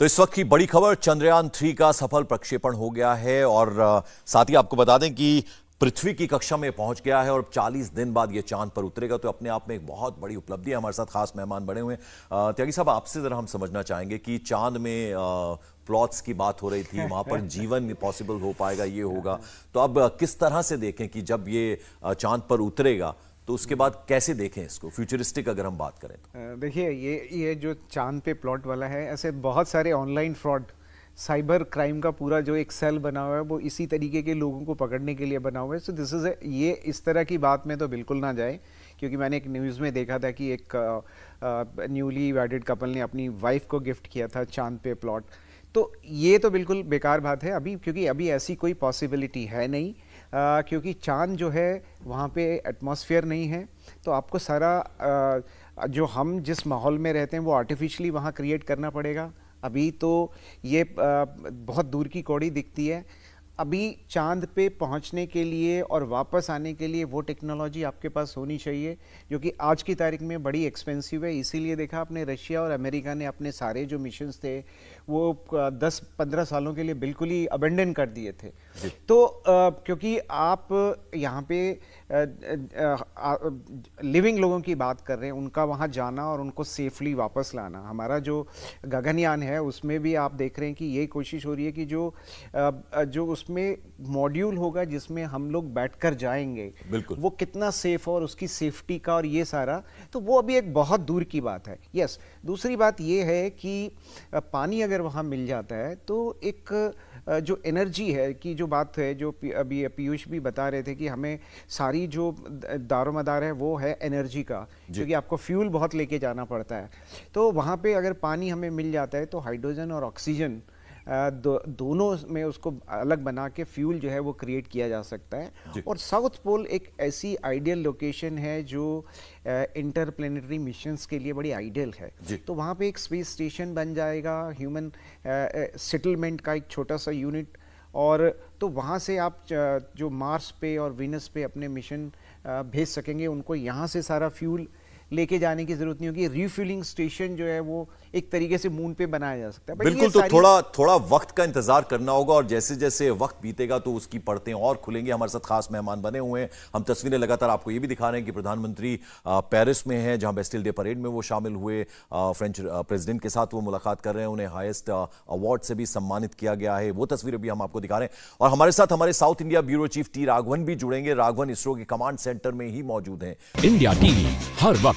तो इस वक्त की बड़ी खबर चंद्रयान थ्री का सफल प्रक्षेपण हो गया है और साथ ही आपको बता दें कि पृथ्वी की कक्षा में पहुंच गया है और 40 दिन बाद ये चांद पर उतरेगा तो अपने आप में एक बहुत बड़ी उपलब्धि है हमारे साथ खास मेहमान बने हुए त्यागी साहब आपसे ज़रा हम समझना चाहेंगे कि चांद में प्लॉट्स की बात हो रही थी वहां पर जीवन पॉसिबल हो पाएगा ये होगा तो अब किस तरह से देखें कि जब ये चांद पर उतरेगा तो उसके बाद कैसे देखें इसको फ्यूचरिस्टिक अगर हम बात करें तो देखिए ये ये जो चांद पे प्लॉट वाला है ऐसे बहुत सारे ऑनलाइन फ्रॉड साइबर क्राइम का पूरा जो एक सेल बना हुआ है वो इसी तरीके के लोगों को पकड़ने के लिए बना हुआ है सो दिस इज़ ये इस तरह की बात में तो बिल्कुल ना जाए क्योंकि मैंने एक न्यूज़ में देखा था कि एक न्यूली वेडेड कपल ने अपनी वाइफ को गिफ्ट किया था चांद पे प्लॉट तो ये तो बिल्कुल बेकार बात है अभी क्योंकि अभी ऐसी कोई पॉसिबिलिटी है नहीं आ, क्योंकि चांद जो है वहाँ पे एटमॉस्फेयर नहीं है तो आपको सारा आ, जो हम जिस माहौल में रहते हैं वो आर्टिफिशली वहाँ क्रिएट करना पड़ेगा अभी तो ये आ, बहुत दूर की कौड़ी दिखती है अभी चांद पे पहुंचने के लिए और वापस आने के लिए वो टेक्नोलॉजी आपके पास होनी चाहिए जो कि आज की तारीख में बड़ी एक्सपेंसिव है इसीलिए देखा आपने रशिया और अमेरिका ने अपने सारे जो मिशंस थे वो 10-15 सालों के लिए बिल्कुल ही अबेंडन कर दिए थे तो आ, क्योंकि आप यहाँ पे लिविंग लोगों की बात कर रहे हैं उनका वहाँ जाना और उनको सेफली वापस लाना हमारा जो गगनयान है उसमें भी आप देख रहे हैं कि ये कोशिश हो रही है कि जो जो उसमें मॉड्यूल होगा जिसमें हम लोग बैठकर जाएंगे बिल्कुल वो कितना सेफ और उसकी सेफ्टी का और ये सारा तो वो अभी एक बहुत दूर की बात है यस दूसरी बात ये है कि पानी अगर वहाँ मिल जाता है तो एक जो एनर्जी है कि जो बात है जो अभी पीयूष भी बता रहे थे कि हमें सारी हमारी जो दारो मदार है वो है एनर्जी का क्योंकि आपको फ्यूल बहुत लेके जाना पड़ता है तो वहाँ पे अगर पानी हमें मिल जाता है तो हाइड्रोजन और ऑक्सीजन दो, दोनों में उसको अलग बना के फ्यूल जो है वो क्रिएट किया जा सकता है और साउथ पोल एक ऐसी आइडियल लोकेशन है जो इंटरप्लेनेटरी मिशंस के लिए बड़ी आइडियल है तो वहाँ पे एक स्पेस स्टेशन बन जाएगा ह्यूमन सेटलमेंट का एक छोटा सा यूनिट और तो वहाँ से आप जो मार्स पे और वीनस पे अपने मिशन भेज सकेंगे उनको यहाँ से सारा फ्यूल लेके जाने की जरूरत नहीं होगी रिफ्यूलिंग स्टेशन जो है वो एक तरीके से मून पे बनाया जा सकता है बिल्कुल तो थोड़ा थोड़ा वक्त का इंतजार करना होगा और जैसे जैसे वक्त बीतेगा तो उसकी पड़तें और खुलेंगी हमारे साथ खास मेहमान बने हुए हैं हम तस्वीरें लगातार आपको ये भी दिखा रहे हैं कि प्रधानमंत्री पेरिस में है जहां बेस्टिल डे परेड में वो शामिल हुए फ्रेंच प्रेसिडेंट के साथ वो मुलाकात कर रहे हैं उन्हें हाइस्ट अवार्ड से भी सम्मानित किया गया है वो तस्वीरें भी हम आपको दिखा रहे हैं और हमारे साथ हमारे South India bureau chief T Raghavan भी जुड़ेंगे राघवन इसरो के कमांड सेंटर में ही मौजूद है इंडिया टीवी हर वक्त